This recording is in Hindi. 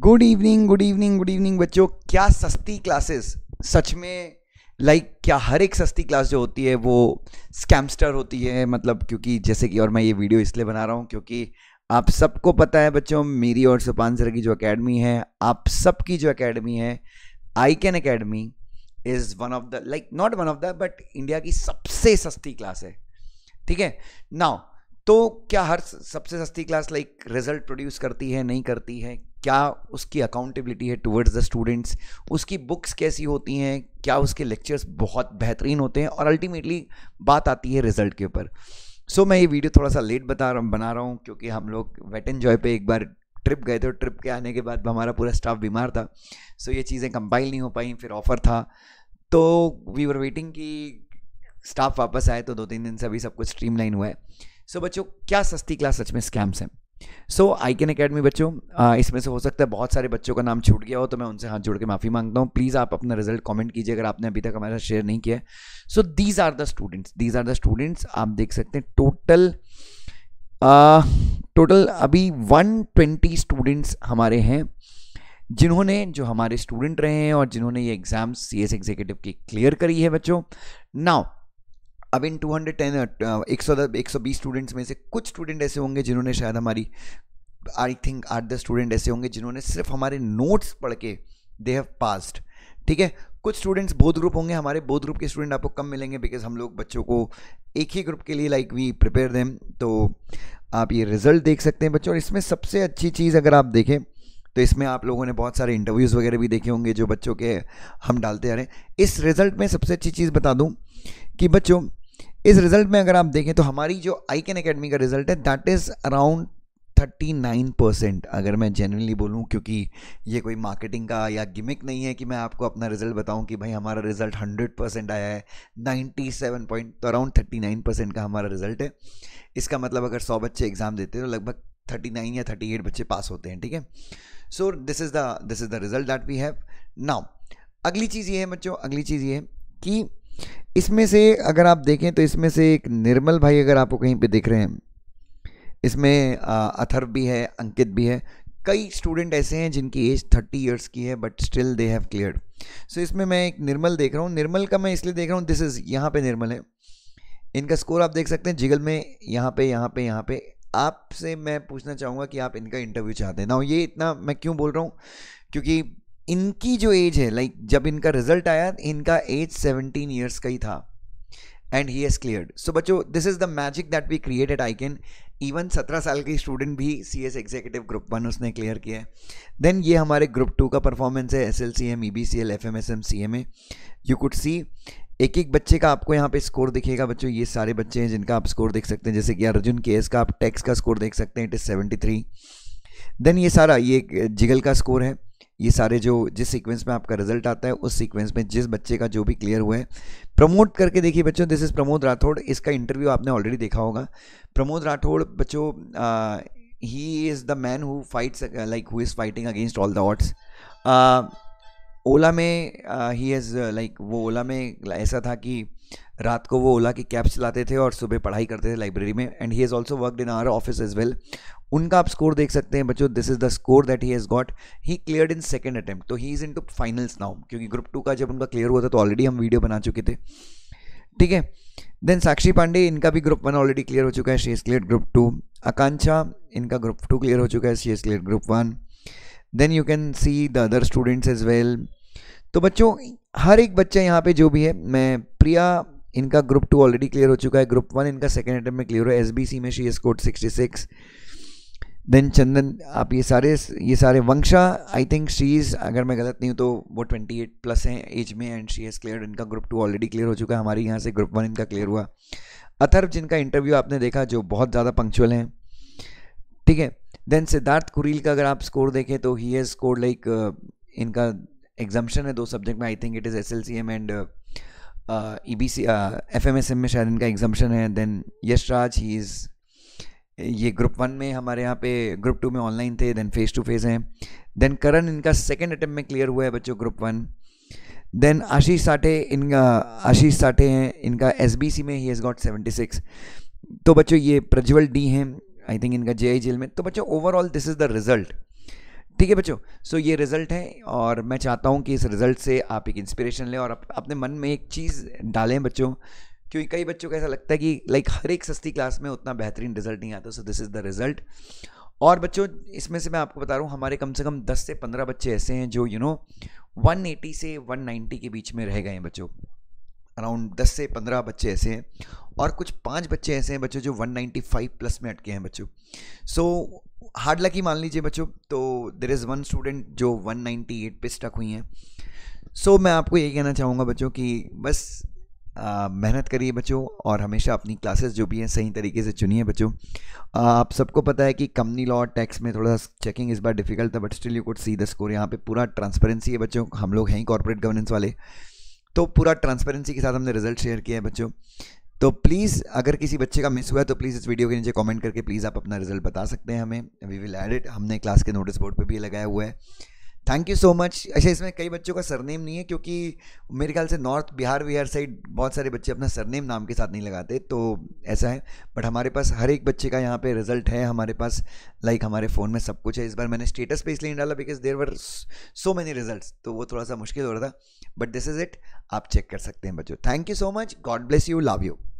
good evening good evening good evening बच्चों क्या सस्ती क्लासेस सच में लाइक like, क्या हर एक सस्ती क्लास जो होती है वो स्कैमस्टर होती है मतलब क्योंकि जैसे कि और मैं ये वीडियो इसलिए बना रहा हूँ क्योंकि आप सबको पता है बच्चों मेरी और सुपान सर की जो अकेडमी है आप सबकी जो अकेडमी है I can academy is one of the like not one of the but India की सबसे सस्ती क्लास है ठीक है नाउ तो क्या हर सबसे सस्ती क्लास लाइक रिजल्ट प्रोड्यूस करती है नहीं करती है क्या उसकी अकाउंटेबिलिटी है टुवर्ड्स द स्टूडेंट्स उसकी बुक्स कैसी होती हैं क्या उसके लेक्चर्स बहुत बेहतरीन होते हैं और अल्टीमेटली बात आती है रिजल्ट के ऊपर सो so, मैं ये वीडियो थोड़ा सा लेट बता रहा बना रहा हूँ क्योंकि हम लोग वेट एंड जॉय पर एक बार ट्रिप गए थे और ट्रिप के आने के बाद हमारा पूरा स्टाफ बीमार था सो so, ये चीज़ें कंपाइल नहीं हो पाई फिर ऑफ़र था तो वी वर वेटिंग कि स्टाफ वापस आए तो दो तीन दिन से अभी सब कुछ स्ट्रीमलाइन हुआ है सो so, बच्चों क्या सस्ती क्लास सच में स्कैम्स हैं सो आई कैन अकेडमी बच्चों इसमें से हो सकता है बहुत सारे बच्चों का नाम छूट गया हो तो मैं उनसे हाथ जोड़ के माफ़ी मांगता हूँ प्लीज़ आप अपना रिजल्ट कमेंट कीजिए अगर आपने अभी तक हमारे साथ शेयर नहीं किया so these are the students these are the students आप देख सकते हैं टोटल टोटल अभी 120 स्टूडेंट्स हमारे हैं जिन्होंने जो हमारे स्टूडेंट रहे हैं और जिन्होंने ये एग्ज़ाम सी एस एग्जीक्यूटिव की क्लियर करी है बच्चों नाउ अब इन 210 uh, सौ बीस स्टूडेंट्स में से कुछ स्टूडेंट ऐसे होंगे जिन्होंने शायद हमारी आई थिंक आठ दस स्टूडेंट ऐसे होंगे जिन्होंने सिर्फ हमारे नोट्स पढ़ के दे हैव पास्ड ठीक है कुछ स्टूडेंट्स बोध ग्रुप होंगे हमारे बोध ग्रुप के स्टूडेंट आपको कम मिलेंगे बिकॉज हम लोग बच्चों को एक ही ग्रुप के लिए लाइक वी प्रिपेयर दें तो आप ये रिजल्ट देख सकते हैं बच्चों और इसमें सबसे अच्छी चीज़ अगर आप देखें तो इसमें आप लोगों ने बहुत सारे इंटरव्यूज़ वगैरह भी देखे होंगे जो बच्चों के हम डालते आ रहे हैं इस रिज़ल्ट में सबसे अच्छी चीज़ बता दूँ कि बच्चों इस रिजल्ट में अगर आप देखें तो हमारी जो आई कैन अकेडमी का रिजल्ट है that is around thirty nine percent अगर मैं जनरली बोलूँ क्योंकि ये कोई मार्केटिंग का या गिमिक नहीं है कि मैं आपको अपना रिजल्ट बताऊँ कि भाई हमारा रिजल्ट हंड्रेड परसेंट आया है नाइन्टी सेवन पॉइंट तो अराउंड थर्टी नाइन परसेंट का हमारा रिजल्ट है इसका मतलब अगर सौ बच्चे एग्ज़ाम देते हैं तो लगभग थर्टी नाइन या थर्टी एट बच्चे पास होते हैं ठीक है so this is the this is the result that we have now अगली चीज़ ये है बच्चों अगली चीज़ ये है कि इसमें से अगर आप देखें तो इसमें से एक निर्मल भाई अगर आपको कहीं पे देख रहे हैं इसमें अथर्व भी है अंकित भी है कई स्टूडेंट ऐसे हैं जिनकी एज थर्टी ईयर्स की है but still they have clear so इसमें मैं एक निर्मल देख रहा हूँ निर्मल का मैं इसलिए देख रहा हूँ दिस इज़ यहाँ पे निर्मल है इनका स्कोर आप देख सकते हैं जिगल में यहाँ पे यहाँ पे यहाँ पे आपसे मैं पूछना चाहूँगा कि आप इनका इंटरव्यू चाहते हैं ना ये इतना मैं क्यों बोल रहा हूँ क्योंकि इनकी जो एज है लाइक like, जब इनका रिजल्ट आया इनका एज सेवनटीन ईयर्स का ही था and he has clear so बच्चों this is the magic that we created I can even सत्रह साल के स्टूडेंट भी C S executive group one उसने क्लियर किया है देन ये हमारे ग्रुप टू का परफॉर्मेंस है S L C M E B C L F M S M C M A you could see एक एक बच्चे का आपको यहाँ पे स्कोर दिखेगा बच्चों ये सारे बच्चे हैं जिनका आप स्कोर देख सकते हैं जैसे कि अर्जुन के एस का आप टेक्स का स्कोर देख सकते हैं it is seventy three then ये सारा ये जिगल का स्कोर है ये सारे जो जिस सीक्वेंस में आपका रिजल्ट आता है उस सीक्वेंस में जिस बच्चे का जो भी क्लियर हुआ है प्रमोट करके देखिए बच्चों दिस इज़ प्रमोद राठौड़ इसका इंटरव्यू आपने ऑलरेडी देखा होगा प्रमोद राठौड़ बच्चों he is the man who fights like who is fighting against all the odds ओला में ही हैज़ लाइक वो ओला में ऐसा था कि रात को वो ओला की कैब्स चलाते थे और सुबह पढ़ाई करते थे लाइब्रेरी में and he has also worked in our office is well उनका आप स्कोर देख सकते हैं बच्चों this is the score that he has got he clear in second attempt तो he is into finals now क्योंकि ग्रुप टू का जब उनका क्लियर हुआ था तो ऑलरेडी हम वीडियो बना चुके थे ठीक है देन साक्षी पांडे इनका भी ग्रुप वन ऑलरेडी क्लियर हो चुका है she is clear group two Akanksha इनका ग्रुप टू क्लियर हो चुका है she is clear group one then you can see the other students as well तो बच्चों हर एक बच्चा यहाँ पे जो भी है मैं प्रिया इनका ग्रुप टू ऑलरेडी क्लियर हो चुका है ग्रुप वन इनका सेकेंड अटैम्प में क्लियर हो एस बी सी में she's scored sixty six then Chandan आप ये सारे ये सारे वंशा आई थिंक शी इज़ अगर मैं गलत नहीं हूँ तो वो ट्वेंटी एट प्लस हैं एज में एंड शी एस क्लियर इनका ग्रुप टू ऑलरेडी क्लियर हो चुका है हमारे यहाँ से ग्रुप वन इनका क्लियर हुआ अथर्व जिनका इंटरव्यू आपने देखा जो बहुत ज़्यादा पंक्चुअल हैं ठीक है देन सिद्धार्थ कुरील का अगर आप स्कोर देखें तो ही हैज़ स्कोर लाइक इनका एग्जाम्शन है दो सब्जेक्ट में I think it is S L C M and E B C F M S M में शायद इनका एग्जाम्शन है देन यशराज ही इज़ ये ग्रुप वन में हमारे यहाँ पे ग्रुप टू में ऑनलाइन थे देन फेस टू फेस हैं देन करण इनका सेकेंड अटैम्प्ट में क्लियर हुआ है बच्चों ग्रुप वन देन आशीष साठे इनका आशीष साठे हैं इनका एस बी सी में he has got seventy six तो बच्चों ये प्रज्वल डी हैं आई थिंक इनका जे जेल में तो बच्चों overall this is the result ठीक है बच्चों सो so, ये रिज़ल्ट है और मैं चाहता हूँ कि इस रिज़ल्ट से आप एक इंस्पिरेशन लें और अपने मन में एक चीज़ डालें बच्चों क्योंकि कई बच्चों को ऐसा लगता है कि लाइक हर एक सस्ती क्लास में उतना बेहतरीन रिजल्ट नहीं आता so this is the result और बच्चों इसमें से मैं आपको बता रहा हूँ हमारे कम से कम 10 से 15 बच्चे ऐसे हैं जो यू नो 180 से 190 के बीच में रह गए हैं बच्चों अराउंड दस से पंद्रह बच्चे ऐसे हैं और कुछ पांच बच्चे ऐसे हैं बच्चों जो 195 प्लस में अटके हैं बच्चों सो हार्ड लक ही मान लीजिए बच्चों तो देर इज़ वन स्टूडेंट जो 198 पे स्टक हुई हैं सो so, मैं आपको ये कहना चाहूँगा बच्चों कि बस मेहनत करिए बच्चों और हमेशा अपनी क्लासेस जो भी हैं सही तरीके से चुनिए बच्चों आप सबको पता है कि कंपनी लॉ टैक्स में थोड़ा सा चेकिंग इस बार डिफिकल्ट था but still you could see the score यहाँ पे पूरा ट्रांसपेरेंसी है बच्चों हम लोग हैं ही कॉर्पोरेट गवर्नेंस वाले तो पूरा ट्रांसपेरेंसी के साथ हमने रिजल्ट शेयर किया है बच्चों तो प्लीज़ अगर किसी बच्चे का मिस हुआ है तो प्लीज़ इस वीडियो के नीचे कमेंट करके प्लीज़ आप अपना रिजल्ट बता सकते हैं हमें वी विल एड इट हमने क्लास के नोटिस बोर्ड पे भी लगाया हुआ है थैंक यू सो मच अच्छा इसमें कई बच्चों का सरनेम नहीं है क्योंकि मेरे ख्याल से नॉर्थ बिहार विहार साइड बहुत सारे बच्चे अपना सरनेम नाम के साथ नहीं लगाते तो ऐसा है बट हमारे पास हर एक बच्चे का यहाँ पे रिजल्ट है हमारे पास लाइक like, हमारे फ़ोन में सब कुछ है इस बार मैंने स्टेटस पे इसलिए नहीं डाला because there were so many result तो वो थोड़ा सा मुश्किल हो रहा था बट दिस इज़ इट आप चेक कर सकते हैं बच्चों thank you so much God bless you love you